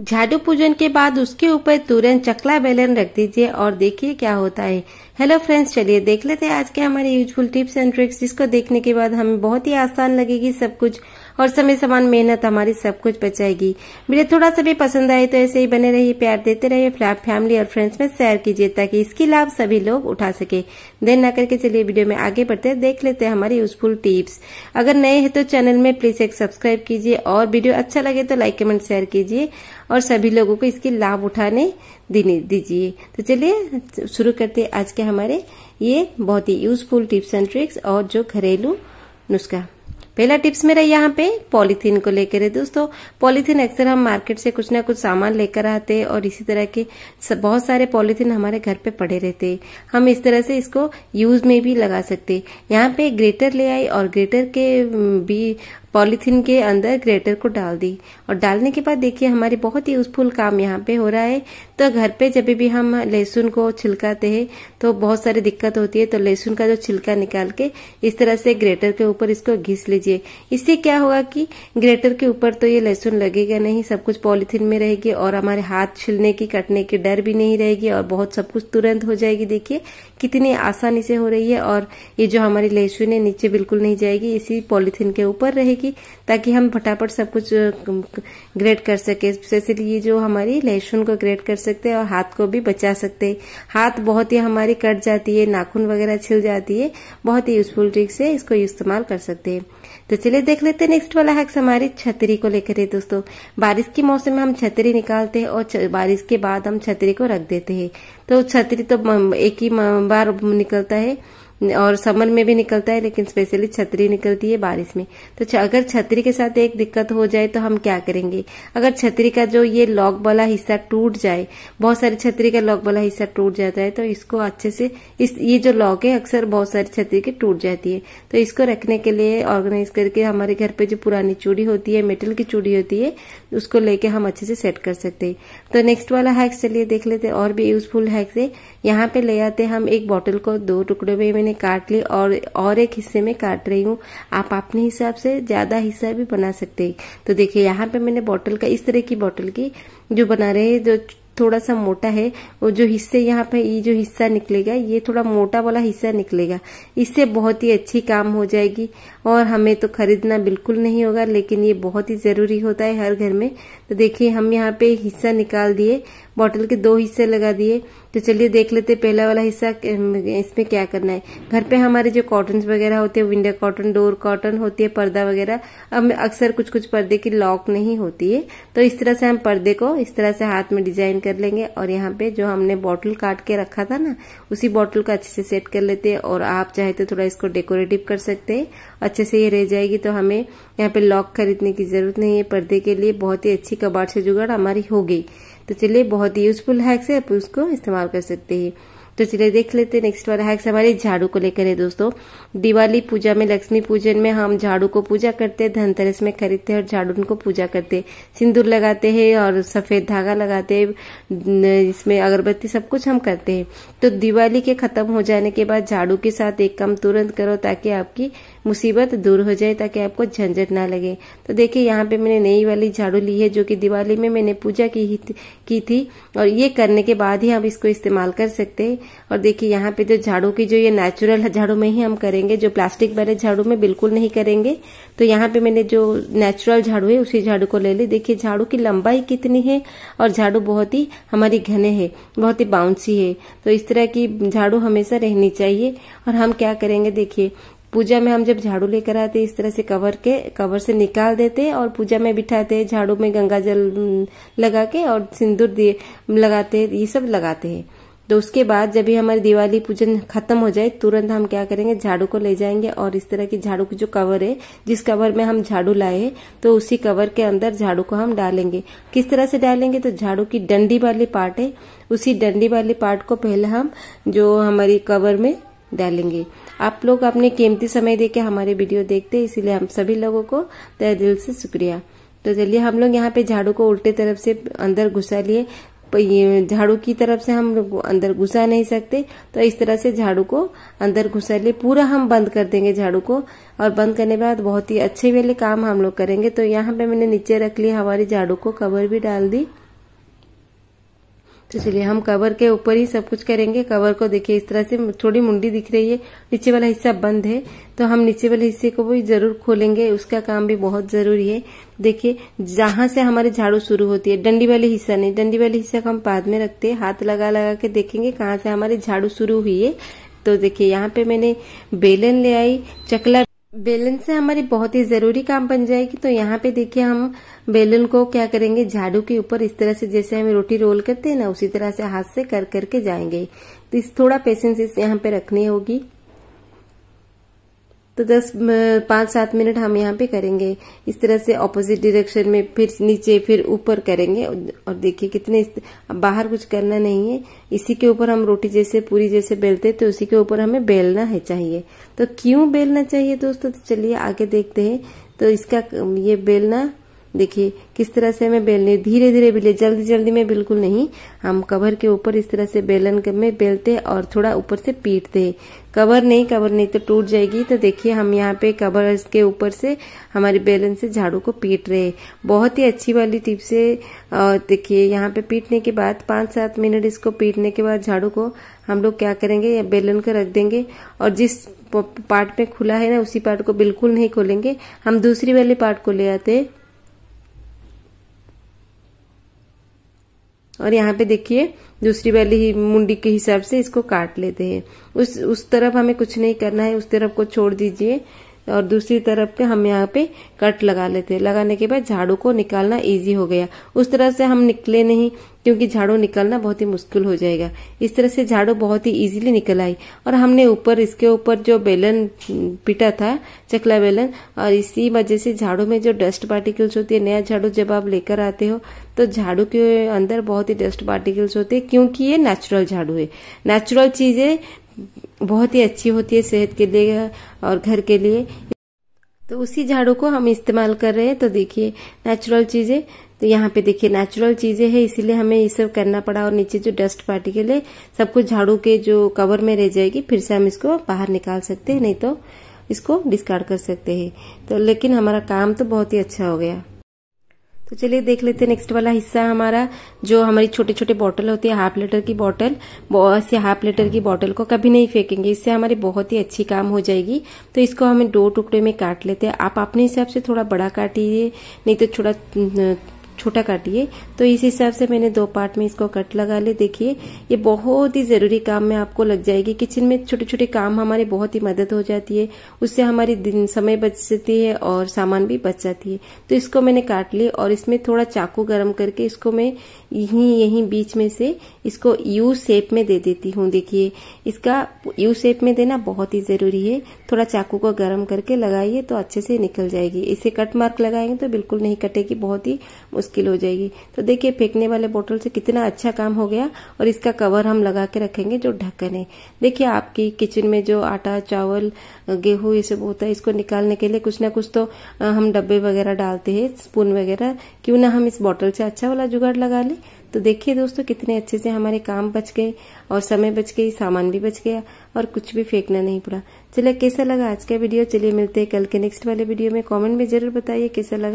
झाड़ू पूजन के बाद उसके ऊपर तुरंत चकला बेलन रख दीजिए और देखिए क्या होता है हेलो फ्रेंड्स चलिए देख लेते हैं आज के हमारे यूजफुल टिप्स एंड ट्रिक्स जिसको देखने के बाद हमें बहुत ही आसान लगेगी सब कुछ और समय समान मेहनत हमारी सब कुछ बचाएगी वीडियो थोड़ा सा भी पसंद आए तो ऐसे ही बने रहिए प्यार देते रहिए फैमिली और फ्रेंड्स में शेयर कीजिए ताकि इसकी लाभ सभी लोग उठा सके देर न करके चलिए वीडियो में आगे बढ़ते हैं देख लेते हैं हमारी यूजफुल टिप्स अगर नए हैं तो चैनल में प्लीज एक सब्सक्राइब कीजिए और वीडियो अच्छा लगे तो लाइक कमेंट शेयर कीजिए और सभी लोगों को इसकी लाभ उठाने दीजिए तो चलिए शुरू करते हैं आज के हमारे ये बहुत ही यूजफुल टिप्स एंड ट्रिक्स और जो घरेलू नुस्खा पहला टिप्स मेरा यहाँ पे पॉलीथीन को लेकर है दोस्तों पॉलीथीन अक्सर हम मार्केट से कुछ ना कुछ सामान लेकर आते हैं और इसी तरह के बहुत सारे पॉलीथीन हमारे घर पे पड़े रहते हैं हम इस तरह से इसको यूज में भी लगा सकते यहाँ पे ग्रेटर ले आई और ग्रेटर के भी पॉलीथीन के अंदर ग्रेटर को डाल दी और डालने के बाद देखिए हमारे बहुत ही यूजफुल काम यहाँ पे हो रहा है तो घर पे जब भी हम लहसुन को छिलकाते हैं तो बहुत सारी दिक्कत होती है तो लहसुन का जो छिलका निकाल के इस तरह से ग्रेटर के ऊपर इसको घिस लीजिए इससे क्या होगा कि ग्रेटर के ऊपर तो ये लहसुन लगेगा नहीं सब कुछ पॉलीथीन में रहेगी और हमारे हाथ छिलने की कटने की डर भी नहीं रहेगी और बहुत सब कुछ तुरंत हो जाएगी देखिए कितनी आसानी से हो रही है और ये जो हमारी लहसुन है नीचे बिल्कुल नहीं जाएगी इसी पॉलीथीन के ऊपर रहेगी की ताकि हम फटाफट सब कुछ ग्रेट कर सके स्पेशली ये जो हमारी लहसुन को ग्रेट कर सकते हैं और हाथ को भी बचा सकते हैं हाथ बहुत ही हमारी कट जाती है नाखून वगैरह छिल जाती है बहुत ही यूजफुल ट्रिक से इसको इस्तेमाल कर सकते हैं तो चलिए देख लेते हैं नेक्स्ट वाला हैक्स हमारी छतरी को लेकर है दोस्तों बारिश के मौसम में हम छतरी निकालते हैं और बारिश के बाद हम छतरी को रख देते हैं तो छतरी तो एक ही बार निकलता है और समर में भी निकलता है लेकिन स्पेशली छतरी निकलती है बारिश में तो अगर छतरी के साथ एक दिक्कत हो जाए तो हम क्या करेंगे अगर छतरी का जो ये लॉक वाला हिस्सा टूट जाए बहुत सारी छतरी का लॉक वाला हिस्सा टूट जाता है तो इसको अच्छे से इस ये जो लॉक है अक्सर बहुत सारी छतरी की टूट जाती है तो इसको रखने के लिए ऑर्गेनाइज करके हमारे घर पे जो पुरानी चूड़ी होती है मेटल की चूड़ी होती है उसको लेके हम अच्छे से सेट कर सकते हैं तो नेक्स्ट वाला हैक्स चलिए देख लेते और भी यूजफुल हैक्स है यहाँ पे ले आते हम एक बॉटल को दो टुकड़ों में मैंने काट ली और और एक हिस्से में काट रही हूँ आप अपने हिसाब से ज़्यादा हिस्सा भी बना सकते हैं तो देखिए यहाँ पे मैंने बोतल का इस तरह की बॉटल की जो बना रहे हैं जो थोड़ा सा मोटा है वो जो हिस्से यहाँ पे ये जो हिस्सा निकलेगा ये थोड़ा मोटा वाला हिस्सा निकलेगा इससे बहुत ही अच्छी काम हो जाएगी और हमें तो खरीदना बिल्कुल नहीं होगा लेकिन ये बहुत ही ज़रूरी होता है हर घर में तो देखिए हम यहाँ पे हिस्सा निकाल दिए बॉटल के दो हिस्से लगा दिए तो चलिए देख लेते पहला वाला हिस्सा इसमें क्या करना है घर पे हमारे जो कॉटन वगैरह होते हैं विंडो कॉटन डोर कॉटन होती है पर्दा वगैरह अब अक्सर कुछ कुछ पर्दे की लॉक नहीं होती है तो इस तरह से हम पर्दे को इस तरह से हाथ में डिजाइन कर लेंगे और यहाँ पे जो हमने बॉटल काट के रखा था ना उसी बॉटल को अच्छे से सेट कर लेते हैं और आप चाहे तो थोड़ा इसको डेकोरेटिव कर सकते हैं अच्छे से ये रह जाएगी तो हमें यहाँ पे लॉक खरीदने की जरूरत नहीं है पर्दे के लिए बहुत ही अच्छी कबाड़ से जुगाड़ हमारी हो गई तो चलिए बहुत ही यूजफुल हैक्स से आप उसको इस्तेमाल कर सकते हैं तो चलिए देख लेते हैं नेक्स्ट वाला हैक्स हमारे झाड़ू को लेकर है दोस्तों दिवाली पूजा में लक्ष्मी पूजन में हम झाड़ू को पूजा करते हैं धनतेरस में खरीदते हैं और झाड़ू उनको पूजा करते हैं सिंदूर लगाते हैं और सफेद धागा लगाते हैं इसमें अगरबत्ती सब कुछ हम करते हैं तो दिवाली के खत्म हो जाने के बाद झाड़ू के साथ एक काम तुरंत करो ताकि आपकी मुसीबत दूर हो जाए ताकि आपको झंझट ना लगे तो देखिए यहाँ पे मैंने नई वाली झाड़ू ली है जो कि दिवाली में मैंने पूजा की, की थी और ये करने के बाद ही आप इसको इस्तेमाल कर सकते हैं और देखिए यहाँ पे जो झाड़ू की जो ये नेचुरल झाड़ू में ही हम करेंगे जो प्लास्टिक वाले झाड़ू में बिल्कुल नहीं करेंगे तो यहाँ पे मैंने जो नेचुरल झाड़ू है उसी झाड़ू को ले ली देखिए झाड़ू की लंबाई कितनी है और झाड़ू बहुत ही हमारी घने है बहुत ही बाउंसी है तो इस तरह की झाड़ू हमेशा रहनी चाहिए और हम क्या करेंगे देखिए पूजा में हम जब झाड़ू लेकर आते इस तरह से कवर के कवर से निकाल देते और पूजा में बिठाते झाड़ू में गंगा जल लगा के और सिंदूर दिए लगाते ये सब लगाते हैं तो उसके बाद जब भी हमारी दिवाली पूजन खत्म हो जाए तुरंत हम क्या करेंगे झाड़ू को ले जाएंगे और इस तरह की झाड़ू की जो कवर है जिस कवर में हम झाड़ू लाए हैं तो उसी कवर के अंदर झाड़ू को हम डालेंगे किस तरह से डालेंगे तो झाड़ू की डंडी वाली पार्ट है उसी डंडी वाली पार्ट को पहले हम जो हमारी कवर में डालेंगे आप लोग अपने कीमती समय दे हमारे वीडियो देखते हैं इसीलिए हम सभी लोगों को तय दिल से शुक्रिया तो चलिए हम लोग यहाँ पे झाड़ू को उल्टे तरफ से अंदर घुसा लिए ये झाड़ू की तरफ से हम अंदर घुसा नहीं सकते तो इस तरह से झाड़ू को अंदर घुसा लिए पूरा हम बंद कर देंगे झाड़ू को और बंद करने के बाद बहुत ही अच्छे वाले काम हम लोग करेंगे तो यहाँ पे मैंने नीचे रख लिया हमारी झाड़ू को कवर भी डाल दी चलिए हम कवर के ऊपर ही सब कुछ करेंगे कवर को देखिए इस तरह से थोड़ी मुंडी दिख रही है नीचे वाला हिस्सा बंद है तो हम नीचे वाले हिस्से को भी जरूर खोलेंगे उसका काम भी बहुत जरूरी है देखिए जहां से हमारे झाड़ू शुरू होती है डंडी वाले हिस्सा नहीं डंडी वाले हिस्सा को हम बाद में रखते हैं हाथ लगा लगा के देखेंगे कहाँ से हमारी झाड़ू शुरू हुई है तो देखिये यहाँ पे मैंने बेलन ले आई चकला बेलन से हमारी बहुत ही ज़रूरी काम बन जाएगी तो यहाँ पे देखिए हम बेलन को क्या करेंगे झाड़ू के ऊपर इस तरह से जैसे हम रोटी रोल करते हैं ना उसी तरह से हाथ से कर करके जाएंगे तो इस थोड़ा पेशेंस इस यहाँ पे रखनी होगी तो दस पाँच सात मिनट हम यहाँ पे करेंगे इस तरह से ऑपोजिट डायरेक्शन में फिर नीचे फिर ऊपर करेंगे और देखिए कितने अब बाहर कुछ करना नहीं है इसी के ऊपर हम रोटी जैसे पूरी जैसे बेलते तो उसी के ऊपर हमें बेलना है चाहिए तो क्यों बेलना चाहिए दोस्तों तो चलिए आगे देखते हैं तो इसका ये बेलना देखिए किस तरह से हमें बेलने धीरे धीरे बेले जल्दी जल्दी में बिल्कुल नहीं हम कवर के ऊपर इस तरह से बेलन में बेलते और थोड़ा ऊपर से पीटते कवर नहीं कवर नहीं तो टूट जाएगी तो देखिए हम यहाँ पे कवर के ऊपर से हमारे बेलन से झाड़ू को पीट रहे बहुत ही अच्छी वाली टिप से देखिए यहाँ पे पीटने के बाद पांच सात मिनट इसको पीटने के बाद झाड़ू को हम लोग क्या करेंगे या बेलन को रख देंगे और जिस पार्ट में खुला है ना उसी पार्ट को बिल्कुल नहीं खोलेंगे हम दूसरी वाले पार्ट को ले आते और यहाँ पे देखिए दूसरी वाली ही मुंडी के हिसाब से इसको काट लेते हैं उस उस तरफ हमें कुछ नहीं करना है उस तरफ को छोड़ दीजिए और दूसरी तरफ के हम यहाँ पे कट लगा लेते हैं लगाने के बाद झाड़ू को निकालना इजी हो गया उस तरह से हम निकले नहीं क्योंकि झाड़ू निकालना बहुत ही मुश्किल हो जाएगा इस तरह से झाड़ू बहुत ही इजीली निकल आई और हमने ऊपर इसके ऊपर जो बेलन पिटा था चकला बेलन और इसी वजह से झाड़ू में जो डस्ट पार्टिकल्स होती है नया झाड़ू जब आप लेकर आते हो तो झाड़ू के अंदर बहुत ही डस्ट पार्टिकल्स होते हैं क्योंकि ये नेचुरल झाड़ू है नेचुरल चीजें बहुत ही अच्छी होती है सेहत के लिए और घर के लिए तो उसी झाड़ू को हम इस्तेमाल कर रहे हैं तो देखिए नेचुरल चीज़ें तो यहाँ पे देखिए नेचुरल चीज़ें हैं इसीलिए हमें ये सब करना पड़ा और नीचे जो डस्ट पार्टी के लिए सब कुछ झाड़ू के जो कवर में रह जाएगी फिर से हम इसको बाहर निकाल सकते हैं नहीं तो इसको डिस्कार्ड कर सकते हैं तो लेकिन हमारा काम तो बहुत ही अच्छा हो गया तो चलिए देख लेते हैं नेक्स्ट वाला हिस्सा हमारा जो हमारी छोटे छोटे बॉटल होती है हाफ लीटर की बॉटल से हाफ लीटर की बॉटल को कभी नहीं फेंकेंगे इससे हमारी बहुत ही अच्छी काम हो जाएगी तो इसको हमें दो टुकड़े में काट लेते हैं आप अपने हिसाब से थोड़ा बड़ा काटिए नहीं तो थोड़ा छोटा काटिए तो इस हिसाब से मैंने दो पार्ट में इसको कट लगा ले देखिए ये बहुत ही ज़रूरी काम में आपको लग जाएगी किचन में छोटे छोटे काम हमारे बहुत ही मदद हो जाती है उससे हमारी दिन समय बचती है और सामान भी बच जाती है तो इसको मैंने काट ली और इसमें थोड़ा चाकू गर्म करके इसको मैं यहीं यहीं बीच में से इसको यू शेप में दे देती हूँ देखिए इसका यू शेप में देना बहुत ही ज़रूरी है थोड़ा चाकू को गर्म करके लगाइए तो अच्छे से निकल जाएगी इसे कट मार्क लगाएंगे तो बिल्कुल नहीं कटेगी बहुत ही मुश्किल हो जाएगी तो देखिए फेंकने वाले बोतल से कितना अच्छा काम हो गया और इसका कवर हम लगा के रखेंगे जो ढक्कन है देखिए आपकी किचन में जो आटा चावल गेहूं ये सब होता है इसको निकालने के लिए कुछ ना कुछ तो हम डब्बे वगैरह डालते हैं स्पून वगैरह क्यों ना हम इस बॉटल से अच्छा वाला जुगाड़ लगा ले तो देखिए दोस्तों कितने अच्छे से हमारे काम बच गए और समय बच गई सामान भी बच गया और कुछ भी फेंकना नहीं पड़ा चलिए कैसा लगा आज का वीडियो चलिए मिलते हैं कल के नेक्स्ट वाले वीडियो में कमेंट में जरूर बताइए कैसा लगा